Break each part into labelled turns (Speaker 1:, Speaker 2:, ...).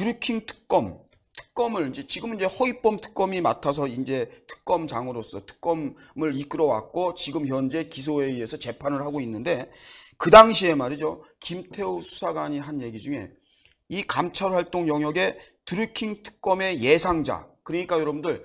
Speaker 1: 드루킹 특검 특검을 이제 지금 이제 허위범 특검이 맡아서 이제 특검장으로서 특검을 이끌어왔고 지금 현재 기소에 의해서 재판을 하고 있는데 그 당시에 말이죠 김태우 수사관이 한 얘기 중에 이 감찰 활동 영역에 드루킹 특검의 예상자 그러니까 여러분들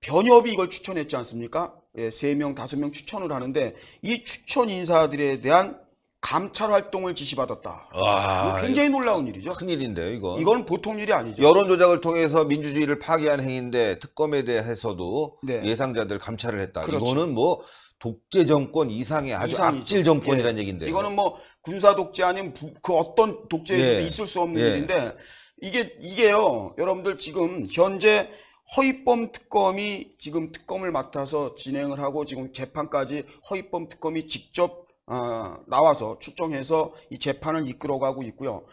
Speaker 1: 변협이 이걸 추천했지 않습니까? 예, 3명, 5명 추천을 하는데 이 추천 인사들에 대한 감찰 활동을 지시받았다.
Speaker 2: 와, 굉장히 놀라운 일이죠. 큰 일인데요, 이거. 이건
Speaker 1: 보통 일이 아니죠. 여론
Speaker 2: 조작을 통해서 민주주의를 파괴한 행위인데 특검에 대해서도 네. 예상자들 감찰을 했다. 그렇죠. 이거는 뭐 독재 정권 이상의 아주 이상이죠. 악질 정권이라는 예. 얘기인데. 이거는
Speaker 1: 뭐 군사 독재 아닌 그 어떤 독재에서도 예. 있을 수 없는 예. 일인데 이게 이게요. 여러분들 지금 현재 허위범 특검이 지금 특검을 맡아서 진행을 하고 지금 재판까지 허위범 특검이 직접 어, 나와서 출정해서 이 재판을 이끌어가고 있고요.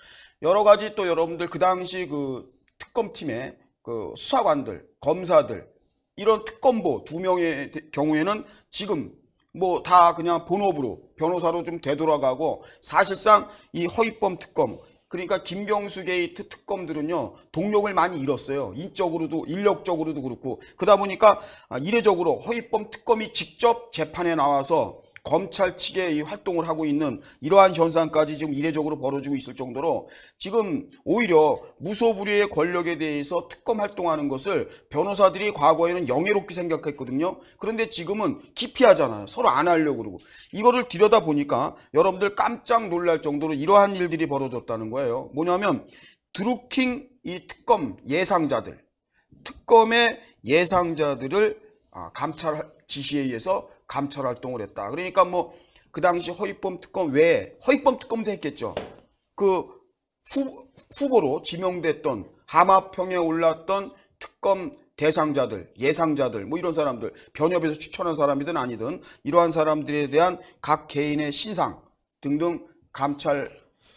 Speaker 1: 여러 가지 또 여러분들 그 당시 그 특검팀의 그 수사관들, 검사들 이런 특검보 두 명의 경우에는 지금 뭐 다 그냥 본업으로 변호사로 좀 되돌아가고 사실상 이 허위범 특검 그러니까 김경수 게이트 특검들은요 동력을 많이 잃었어요 인적으로도 인력적으로도 그렇고 그러다 보니까 아, 이례적으로 허위범 특검이 직접 재판에 나와서 검찰 측의 활동을 하고 있는 이러한 현상까지 지금 이례적으로 벌어지고 있을 정도로 지금 오히려 무소불위의 권력에 대해서 특검 활동하는 것을 변호사들이 과거에는 영예롭게 생각했거든요. 그런데 지금은 기피하잖아요. 서로 안 하려고 그러고 이거를 들여다보니까 여러분들 깜짝 놀랄 정도로 이러한 일들이 벌어졌다는 거예요. 뭐냐면 드루킹 이 특검 예상자들 특검의 예상자들을 아, 감찰 지시에 의해서 감찰 활동을 했다. 그러니까 뭐 그 당시 허위범 특검 외에 허위범 특검도 했겠죠. 그 후, 후보로 지명됐던 하마평에 올랐던 특검 대상자들, 예상자들, 뭐 이런 사람들, 변협에서 추천한 사람이든 아니든 이러한 사람들에 대한 각 개인의 신상 등등 감찰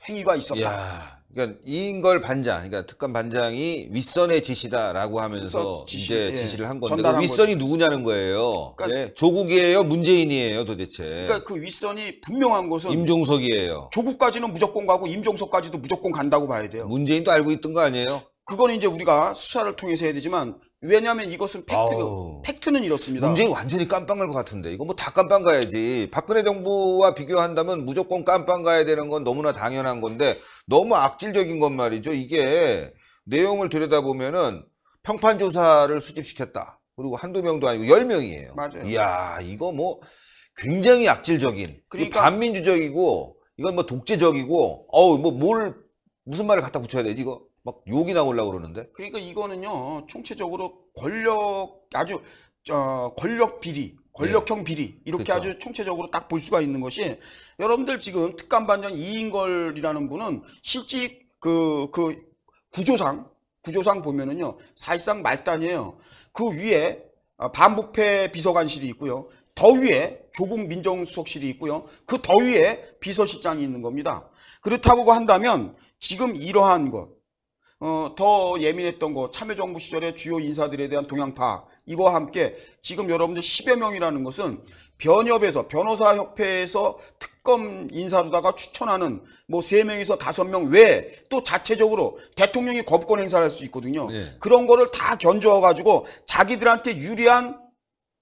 Speaker 1: 행위가 있었다. 야. 그러니까 이인 걸 반장, 그러니까 특감 반장이 윗선의
Speaker 2: 지시다라고 하면서 지시, 이제 예. 지시를 한 건데 그 윗선이 거죠. 누구냐는 거예요. 그러니까, 예. 조국이에요, 문재인이에요, 도대체. 그러니까
Speaker 1: 그 윗선이 분명한 것은 임종석이에요. 조국까지는 무조건 가고 임종석까지도 무조건 간다고 봐야 돼요. 문재인도 알고 있던 거 아니에요? 그건 이제 우리가 수사를 통해서 해야 되지만 왜냐하면 이것은 팩트, 아 팩트는 이렇습니다. 문재인
Speaker 2: 완전히 깜빵 갈것 같은데 이거 뭐 다 깜빵 가야지. 박근혜 정부와 비교한다면 무조건 깜빵 가야 되는 건 너무나 당연한 건데 너무 악질적인 것 말이죠. 이게 내용을 들여다보면은 평판 조사를 수집시켰다. 그리고 한두 명도 아니고 1 0 명이에요. 맞아요. 이야 이거 뭐 굉장히 악질적인 그러니까 반민주적이고 이건 뭐 독재적이고 어우 뭐 뭘 무슨 말을 갖다 붙여야 되지 이거 막 욕이 나오려고 그러는데.
Speaker 1: 그러니까 이거는요, 총체적으로 권력, 아주, 어, 권력 비리, 권력형 예. 비리, 이렇게 그쵸. 그렇죠. 아주 총체적으로 딱 볼 수가 있는 것이, 여러분들 지금 특감반전2인걸이라는 분은 실직 그, 그 구조상, 구조상 보면은요, 사실상 말단이에요. 그 위에 아, 반부패 비서관실이 있고요. 더 위에 조국 민정수석실이 있고요. 그 더 위에 비서실장이 있는 겁니다. 그렇다고 한다면 지금 이러한 것, 어, 더 예민했던 거 참여정부 시절의 주요 인사들에 대한 동향 파악 이거와 함께 지금 여러분들 10여 명이라는 것은 변협에서 변호사협회에서 특검 인사로다가 추천하는 뭐 3명에서 5명 외에 또 자체적으로 대통령이 거부권 행사할 수 있거든요. 네. 그런 거를 다 견주어 가지고 자기들한테 유리한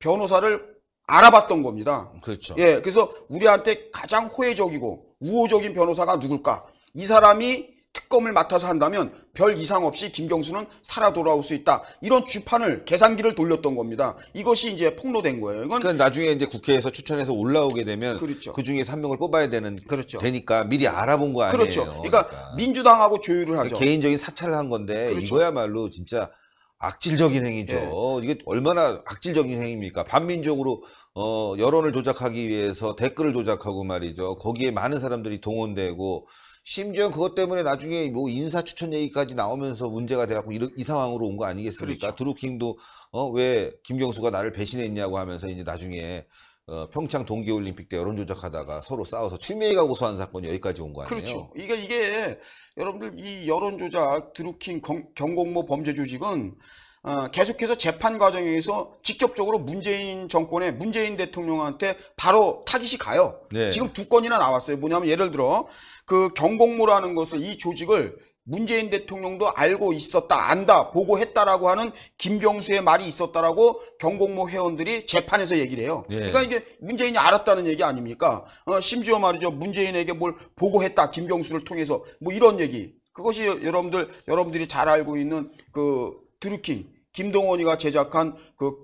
Speaker 1: 변호사를 알아봤던 겁니다. 그렇죠. 예. 그래서 우리한테 가장 호혜적이고 우호적인 변호사가 누굴까? 이 사람이 특검을 맡아서 한다면 별 이상 없이 김경수는 살아 돌아올 수 있다. 이런 주판을 계산기를 돌렸던 겁니다. 이것이 이제 폭로된 거예요. 이건 그러니까 나중에 이제
Speaker 2: 국회에서 추천해서 올라오게 되면 그렇죠. 그 중에서 한 명을 뽑아야 되는 그렇죠. 되니까 미리 알아본 거 아니에요. 그렇죠. 그러니까, 그러니까. 민주당하고 조율을 하죠. 개인적인 사찰을 한 건데 그렇죠. 이거야말로 진짜 악질적인 행위죠. 네. 이게 얼마나 악질적인 행위입니까? 반민족으로 어 여론을 조작하기 위해서 댓글을 조작하고 말이죠. 거기에 많은 사람들이 동원되고 심지어 그것 때문에 나중에 뭐 인사 추천 얘기까지 나오면서 문제가 돼갖고 이러, 이 상황으로 온 거 아니겠습니까? 그렇죠. 드루킹도 어, 왜 김경수가 나를 배신했냐고 하면서 이제 나중에 어, 평창 동계올림픽 때 여론 조작하다가 서로 싸워서 추미애가 고소한 사건이 여기까지 온 거 아니에요? 그렇죠.
Speaker 1: 이게 그러니까 이게 여러분들 이 여론 조작 드루킹 경공모 범죄 조직은 어, 계속해서 재판 과정에서 직접적으로 문재인 정권의 문재인 대통령한테 바로 타깃이 가요. 네. 지금 두 건이나 나왔어요. 뭐냐면 예를 들어 그 경공모라는 것을 이 조직을 문재인 대통령도 알고 있었다, 안다, 보고했다라고 하는 김경수의 말이 있었다라고 경공모 회원들이 재판에서 얘기를 해요. 예. 그러니까 이게 문재인이 알았다는 얘기 아닙니까? 어, 심지어 말이죠. 문재인에게 뭘 보고했다, 김경수를 통해서 뭐 이런 얘기. 그것이 여러분들 여러분들이 잘 알고 있는 그 드루킹 김동원이가 제작한 그,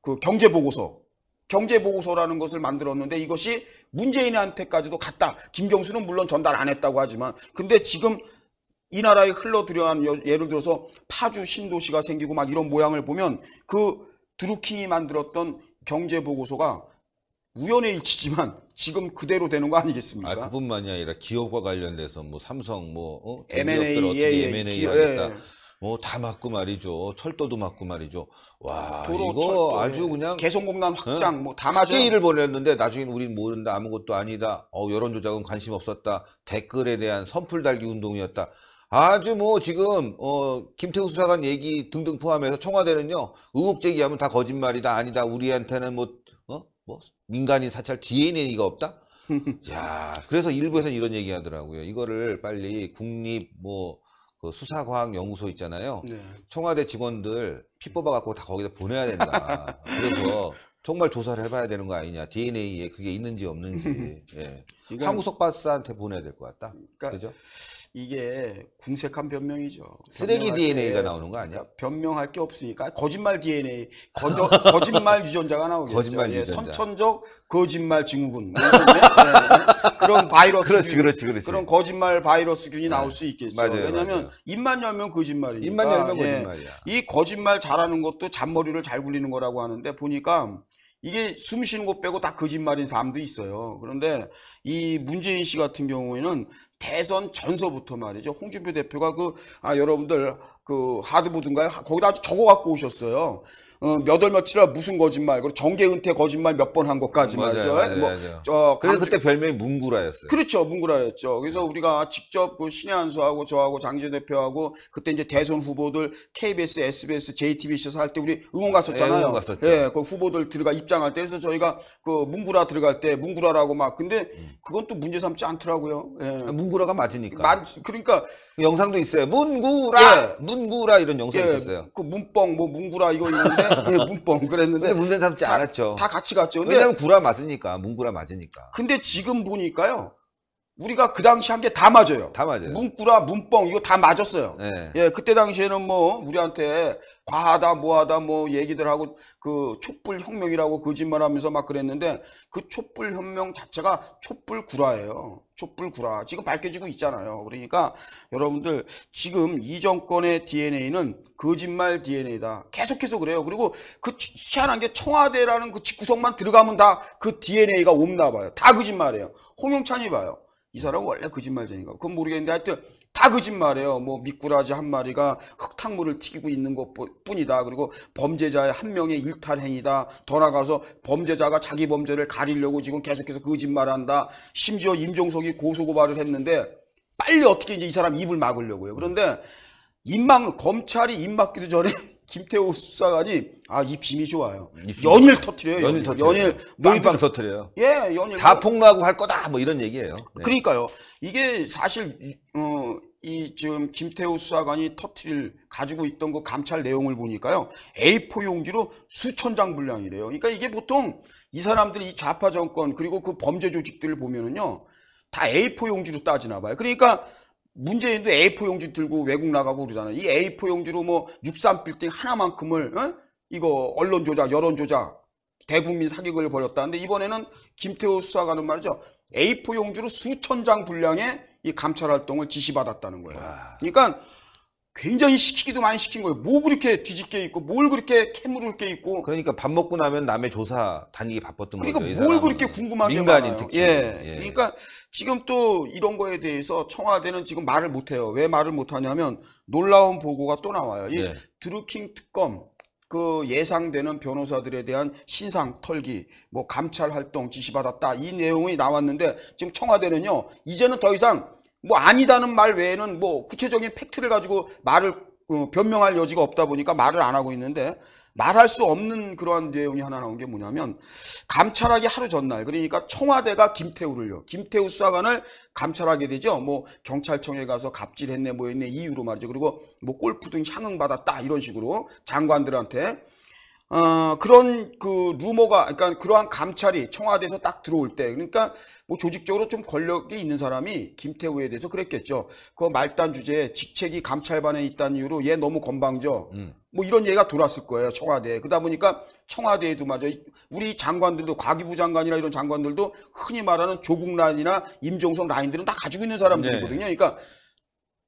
Speaker 1: 그 경제보고서, 경제보고서라는 것을 만들었는데 이것이 문재인한테까지도 갔다. 김경수는 물론 전달 안 했다고 하지만 근데 지금 이 나라에 흘러들여한 예를 들어서 파주 신도시가 생기고 막 이런 모양을 보면 그 드루킹이 만들었던 경제보고서가 우연의 일치지만 지금 그대로 되는 거 아니겠습니까? 아,
Speaker 2: 그뿐만이 아니라 기업과 관련돼서 뭐 삼성 뭐 어? M&A, 기업들 어떻게 예, 예, M&A 하겠다. 예. 뭐다 맞고 말이죠. 철도도 맞고 말이죠. 와 도로, 이거 철도, 예. 아주 그냥 개성공단 확장 응? 뭐다 맞아. 일을 보냈는데 나중엔 우린 모른다 아무것도 아니다. 어 여론 조작은 관심 없었다. 댓글에 대한 선풀 달기 운동이었다. 아주 뭐 지금 어 김태우 수사관 얘기 등등 포함해서 청와대는요 의혹 제기하면 다 거짓말이다 아니다 우리한테는 뭐 어? 뭐 민간인 사찰 DNA가 없다. 야 그래서 일부에서는 이런 얘기하더라고요. 이거를 빨리 국립 뭐그 수사과학연구소 있잖아요. 네. 청와대 직원들 피 음. 뽑아갖고 다 거기다 보내야 된다. 그래서 정말 조사를 해봐야 되는 거 아니냐. DNA에 그게 있는지 없는지. 예. 이건... 황우석 박사한테 보내야 될 것 같다. 그러니까... 그죠?
Speaker 1: 이게 궁색한 변명이죠. 쓰레기 DNA가 나오는 거 아니야? 변명할 게 없으니까 거짓말 DNA, 거저, 거짓말 유전자가 나오겠죠. 거짓말 예, 유전자. 선천적 거짓말 증후군 네, 네. 그런 바이러스 그렇지, 그렇지, 그렇지. 그런 거짓말 바이러스균이 네. 나올 수 있겠죠. 맞아요, 왜냐하면 맞아요. 입만 열면 거짓말이니까. 입만 열면 거짓말이야. 이 거짓말 잘하는 것도 잔머리를 잘 굴리는 거라고 하는데 보니까 이게 숨 쉬는 것 빼고 다 거짓말인 사람도 있어요. 그런데 이 문재인 씨 같은 경우에는 대선 전서부터 말이죠. 홍준표 대표가 그, 아, 여러분들 그 하드보드인가요? 거기다 아주 적어 갖고 오셨어요. 어, 몇월 며칠에 무슨 거짓말, 그리고 정계 은퇴 거짓말 몇 번 한 것까지 맞아요. 맞아요. 뭐, 맞아요. 저, 그래서 강주...
Speaker 2: 그때 별명이 문구라였어요.
Speaker 1: 그렇죠, 문구라였죠. 그래서 우리가 직접 그 신의 한수하고 저하고 장진 대표하고 그때 이제 대선 후보들 KBS, SBS, JTBC에서 할 때 우리 응원 갔었잖아요. 네, 응원 갔었죠. 예, 그 후보들 들어가 입장할 때 그래서 저희가 그 문구라 들어갈 때 문구라라고 막 근데 그건 또 문제 삼지 않더라고요. 예. 아, 문구라가 맞으니까. 맞, 그러니까 영상도 있어요. 문구라, 예. 문구라 이런 영상이 예, 있었어요. 그 문뻥 뭐 문구라 이거 있는데 예, 문뻥 그랬는데. 문제 삼지 않았죠. 다 같이 갔죠. 왜냐면 구라 맞으니까, 문구라 맞으니까. 근데 지금 보니까요. 우리가 그 당시 한 게 다 맞아요. 다 맞아요. 문구라 문뽕 이거 다 맞았어요. 네. 예, 그때 당시에는 뭐 우리한테 과하다 뭐하다 뭐 얘기들 하고 그 촛불 혁명이라고 거짓말하면서 막 그랬는데 그 촛불 혁명 자체가 촛불 구라예요. 촛불 구라 지금 밝혀지고 있잖아요. 그러니까 여러분들 지금 이 정권의 DNA는 거짓말 DNA다. 계속해서 그래요. 그리고 그 희한한 게 청와대라는 그 직구석만 들어가면 다 그 DNA가 옴나 봐요. 다 거짓말이에요. 홍영찬이 봐요. 이 사람 원래 거짓말쟁이가 그건 모르겠는데 하여튼 다 거짓말이에요. 뭐 미꾸라지 한 마리가 흙탕물을 튀기고 있는 것뿐이다. 그리고 범죄자의 한 명의 일탈행위다. 더 나가서 범죄자가 자기 범죄를 가리려고 지금 계속해서 거짓말한다. 심지어 임종석이 고소고발을 했는데 빨리 어떻게 이제 이 사람 입을 막으려고요. 그런데 입 막 검찰이 입 막기도 전에 김태호 수사관이 아이 빔이 좋아요. 연일 터트려요. 연일 터트려. 연일 노이방 터트려요. 예, 연일 다 폭로하고 할 거다 뭐 이런 얘기예요. 네. 그러니까요. 이게 사실 어, 이 지금 김태호 수사관이 터트릴 가지고 있던 그 감찰 내용을 보니까요. A4 용지로 수천 장 분량이래요. 그러니까 이게 보통 이 사람들 이 좌파 정권 그리고 그 범죄 조직들을 보면은요. 다 A4 용지로 따지나 봐요. 그러니까 문재인도 A4 용지 들고 외국 나가고 그러잖아요. 이 A4 용지로 뭐 63빌딩 하나만큼을 어? 이거 언론 조작, 여론 조작, 대국민 사격을 벌였다는데 이번에는 김태호 수사관은 말이죠. A4 용지로 수천 장 분량의 이 감찰 활동을 지시받았다는 거예요. 아. 그러니까 굉장히 시키기도 많이 시킨 거예요. 뭐 그렇게 뒤집게 있고, 뭘 그렇게 캐물을 게 있고. 그러니까 밥 먹고 나면 남의 조사 다니기 바빴던 그러니까 거죠. 그러니까 뭘 그렇게 궁금하게 민간인 특히. 예. 예. 그러니까 지금 또 이런 거에 대해서 청와대는 지금 말을 못 해요. 왜 말을 못 하냐면 놀라운 보고가 또 나와요. 이 예. 드루킹 특검. 그 예상되는 변호사들에 대한 신상 털기, 뭐 감찰 활동 지시받았다 이 내용이 나왔는데 지금 청와대는요 이제는 더 이상 뭐 아니다는 말 외에는 뭐 구체적인 팩트를 가지고 말을 어, 변명할 여지가 없다 보니까 말을 안 하고 있는데 말할 수 없는 그러한 내용이 하나 나온 게 뭐냐면 감찰하기 하루 전날 그러니까 청와대가 김태우를요 김태우 수사관을 감찰하게 되죠 뭐 경찰청에 가서 갑질했네 뭐 했네 이유로 말이죠 그리고 뭐 골프 등 향응 받았다 이런 식으로 장관들한테 어, 그런 그 루머가 그러니까 그러한 감찰이 청와대에서 딱 들어올 때 그러니까 뭐 조직적으로 좀 권력이 있는 사람이 김태우에 대해서 그랬겠죠. 그 말단 주제에 직책이 감찰반에 있다는 이유로 얘 너무 건방져. 음. 뭐 이런 얘기가 돌았을 거예요 청와대에. 그러다 보니까 청와대에도 마저 우리 장관들도 과기부 장관이나 이런 장관들도 흔히 말하는 조국 라인이나 임종석 라인들은 다 가지고 있는 사람들이거든요. 네. 그러니까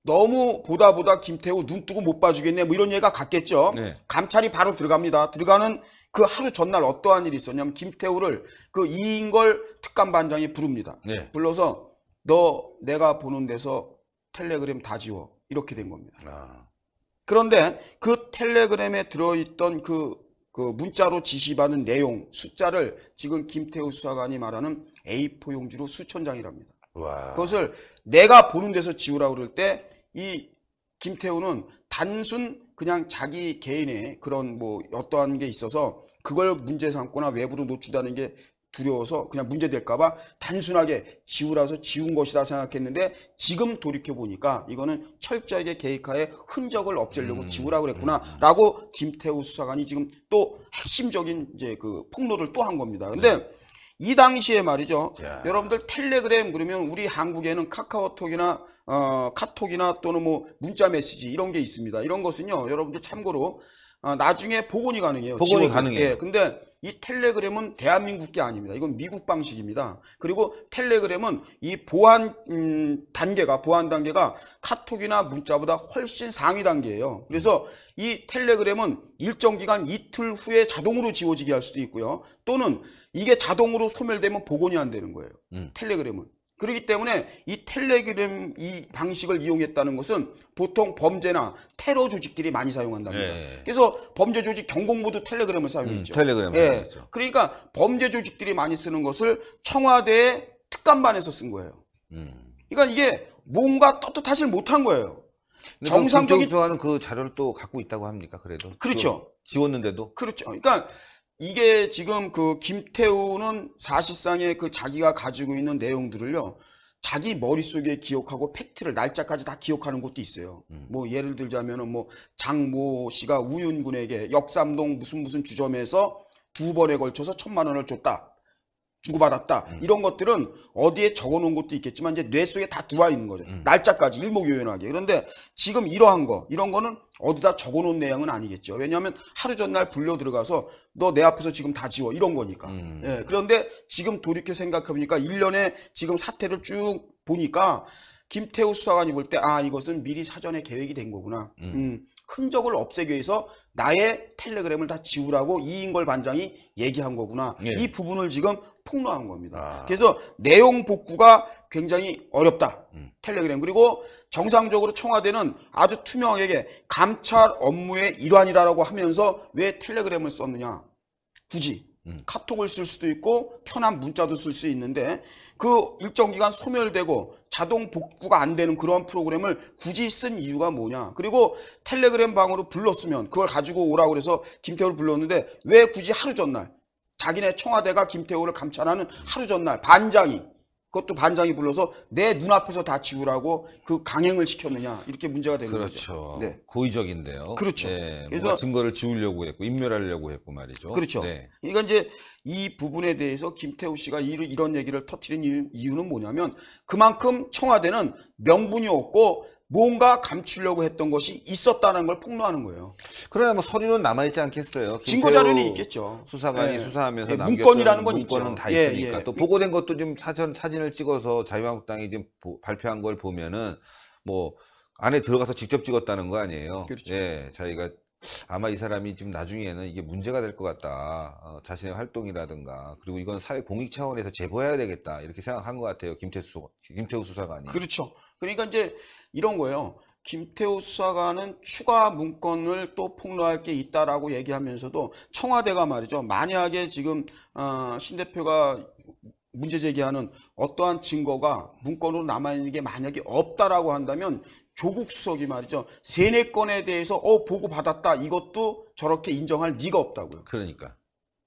Speaker 1: 너무 보다 보다 김태우 눈 뜨고 못 봐주겠네 뭐 이런 얘기가 갔겠죠. 네. 감찰이 바로 들어갑니다. 들어가는 그 하루 전날 어떠한 일이 있었냐면 김태우를 그 이인걸 특감반장이 부릅니다. 네. 불러서 너 내가 보는 데서 텔레그램 다 지워 이렇게 된 겁니다. 아. 그런데 그 텔레그램에 들어있던 그, 그 문자로 지시받은 내용 숫자를 지금 김태우 수사관이 말하는 A4 용지로 수천 장이랍니다. 와. 그것을 내가 보는 데서 지우라고 그럴 때 이 김태우는 단순 그냥 자기 개인의 그런 뭐 어떠한 게 있어서 그걸 문제 삼거나 외부로 노출되는 게 두려워서 그냥 문제될까봐 단순하게 지우라서 지운 것이라 생각했는데 지금 돌이켜보니까 이거는 철저하게 계획하에 흔적을 없애려고 음, 지우라 음, 그랬구나라고 음. 김태우 수사관이 지금 또 핵심적인 이제 그 폭로를 또 한 겁니다. 근데 네. 이 당시에 말이죠. 야. 예. 여러분들 텔레그램 그러면 우리 한국에는 카카오톡이나 어, 카톡이나 또는 뭐 문자 메시지 이런 게 있습니다. 이런 것은요. 여러분들 참고로 어, 나중에 복원이 가능해요. 복원이 지워 가능해요. 예, 근데 이 텔레그램은 대한민국 게 아닙니다. 이건 미국 방식입니다. 그리고 텔레그램은 이 보안 음, 단계가 보안 단계가 카톡이나 문자보다 훨씬 상위 단계예요. 그래서 이 텔레그램은 일정 기간 이틀 후에 자동으로 지워지게 할 수도 있고요. 또는 이게 자동으로 소멸되면 복원이 안 되는 거예요. 음. 텔레그램은. 그렇기 때문에 이 텔레그램 이 방식을 이용했다는 것은 보통 범죄나 테러 조직들이 많이 사용한답니다. 예. 예. 그래서 범죄 조직 경공모도 텔레그램을 사용했죠. 음, 텔레그램을 예. 사용했죠. 그러니까 범죄 조직들이 많이 쓰는 것을 청와대 특감반에서 쓴 거예요. 음. 그러니까 이게 뭔가 떳떳하지 못한 거예요. 정상적인 수하는 그 자료를 또 갖고 있다고 합니까? 그래도 그렇죠. 지웠는데도 그렇죠. 그러니까 이게 지금 그 김태우는 사실상의 그 자기가 가지고 있는 내용들을요. 자기 머릿속에 기억하고 팩트를 날짜까지 다 기억하는 것도 있어요. 음. 뭐 예를 들자면은 뭐 장모 씨가 우윤군에게 역삼동 무슨 무슨 주점에서 두 번에 걸쳐서 천만 원을 줬다. 주고받았다 음. 이런 것들은 어디에 적어놓은 것도 있겠지만 이제 뇌 속에 다 들어와 있는 거죠 음. 날짜까지 일목요연하게 그런데 지금 이러한 거 이런 거는 어디다 적어놓은 내용은 아니겠죠 왜냐하면 하루 전날 불려 들어가서 너 내 앞에서 지금 다 지워 이런 거니까 음. 예, 그런데 지금 돌이켜 생각해보니까 일년에 지금 사태를 쭉 보니까 김태우 수사관이 볼 때 아 이것은 미리 사전에 계획이 된 거구나 음. 음. 흔적을 없애기 위해서 나의 텔레그램을 다 지우라고 이인걸 반장이 얘기한 거구나. 예. 이 부분을 지금 폭로한 겁니다. 아. 그래서 내용 복구가 굉장히 어렵다. 음. 텔레그램. 그리고 정상적으로 청와대는 아주 투명하게 감찰 업무의 일환이라고 하면서 왜 텔레그램을 썼느냐. 굳이. 음. 카톡을 쓸 수도 있고 편한 문자도 쓸 수 있는데 그 일정 기간 소멸되고 자동 복구가 안 되는 그런 프로그램을 굳이 쓴 이유가 뭐냐 그리고 텔레그램 방으로 불렀으면 그걸 가지고 오라고 그래서 김태호를 불렀는데 왜 굳이 하루 전날 자기네 청와대가 김태호를 감찰하는 하루 전날 반장이 그것도 반장이 불러서 내 눈앞에서 다 지우라고 그 강행을 시켰느냐 이렇게 문제가 되는
Speaker 2: 그렇죠. 거죠. 네. 고의적인데요. 그렇죠. 네, 그래서 증거를 지우려고 했고 인멸하려고 했고 말이죠. 그렇죠. 네.
Speaker 1: 그러니까 이제 이 부분에 대해서 김태우 씨가 이런 얘기를 터트린 이유는 뭐냐면 그만큼 청와대는 명분이 없고 뭔가 감추려고 했던 것이 있었다는 걸 폭로하는 거예요. 그러나 뭐 서류는 남아있지 않겠어요. 증거 자료는 있겠죠. 수사관이 예. 수사하면서 예. 문건이 문건은 다 예, 있으니까 예. 또
Speaker 2: 보고된 것도 지 사전 사진을 찍어서 자유한국당이 지금 발표한 걸 보면은 뭐 안에 들어가서 직접 찍었다는 거 아니에요. 그렇죠. 예, 자기가 아마 이 사람이 지금 나중에는 이게 문제가 될 것 같다. 어, 자신의 활동이라든가 그리고 이건 사회 공익
Speaker 1: 차원에서 제보해야 되겠다 이렇게
Speaker 2: 생각한 것 같아요. 김태수 김태우 수사관이. 그렇죠. 그러니까
Speaker 1: 이제 이런 거예요. 김태우 수사관은 추가 문건을 또 폭로할 게 있다라고 얘기하면서도 청와대가 말이죠. 만약에 지금 어, 신 대표가 문제 제기하는 어떠한 증거가 문건으로 남아있는 게 만약에 없다라고 한다면 조국 수석이 말이죠. 세네건에 대해서 어 보고 받았다 이것도 저렇게 인정할 리가 없다고요. 그러니까.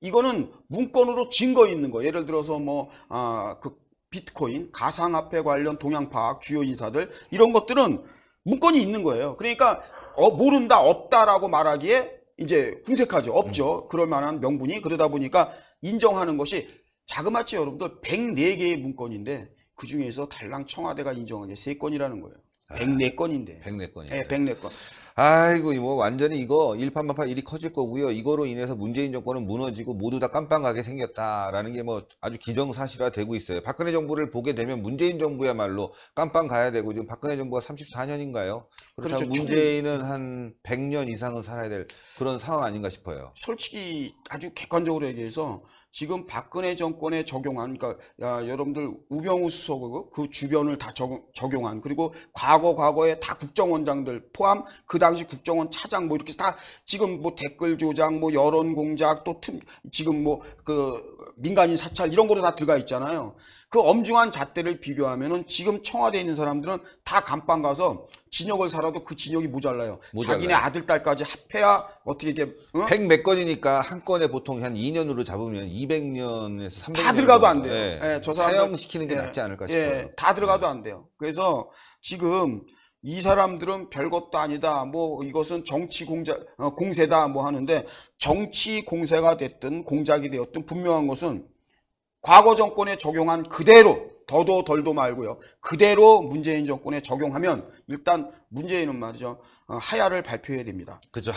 Speaker 1: 이거는 문건으로 증거 있는 거. 예를 들어서 뭐 아 그 비트코인, 가상화폐 관련 동향 파악, 주요 인사들 이런 것들은 문건이 있는 거예요. 그러니까 어, 모른다, 없다라고 말하기에 이제 궁색하죠. 없죠. 음. 그럴 만한 명분이 그러다 보니까 인정하는 것이 자그마치 여러분들 104개의 문건인데 그 중에서 달랑 청와대가 인정한 게 3건이라는 거예요. 104건인데. 104건이요. 에 네, 104건. 아이고, 뭐, 완전히 이거 일판만판 일이
Speaker 2: 커질 거고요. 이거로 인해서 문재인 정권은 무너지고 모두 다 깜빵하게 생겼다라는 게 뭐 아주 기정사실화 되고 있어요. 박근혜 정부를 보게 되면 문재인 정부야말로 깜빵 가야 되고 지금 박근혜 정부가 34년인가요? 그렇죠, 그렇죠. 문재인은 한 100년 이상은 살아야 될 그런
Speaker 1: 상황 아닌가 싶어요. 솔직히 아주 객관적으로 얘기해서 지금 박근혜 정권에 적용한 그러니까 야, 여러분들 우병우 수석 그 주변을 다 적, 적용한 그리고 과거 과거에 다 국정원장들 포함 그 당시 국정원 차장 뭐 이렇게 다 지금 뭐 댓글 조작 뭐 여론 공작 또 틈, 지금 뭐 그 민간인 사찰 이런 거로 다 들어가 있잖아요. 그 엄중한 잣대를 비교하면은 지금 청와대에 있는 사람들은 다 감방 가서 진역을 살아도 그 진역이 모자라요. 모자라요. 자기네 아들 딸까지 합해야 어떻게 이게
Speaker 2: 어? 100몇 건이니까 한 건에 보통 한 2년으로 잡으면 200년에서 300년 다 들어가도 안 돼요. 예. 예, 사람 사형시키는 게 예. 낫지 않을까 싶어요. 예.
Speaker 1: 다 들어가도 예. 안 돼요. 그래서 지금 이 사람들은 별것도 아니다. 뭐 이것은 정치 공자, 어, 공세다 뭐 하는데 정치 공세가 됐든 공작이 되었든 분명한 것은 과거 정권에 적용한 그대로 더도 덜도 말고요. 그대로 문재인 정권에 적용하면 일단 문재인은 말이죠. 어, 하야를 발표해야 됩니다.
Speaker 2: 그죠.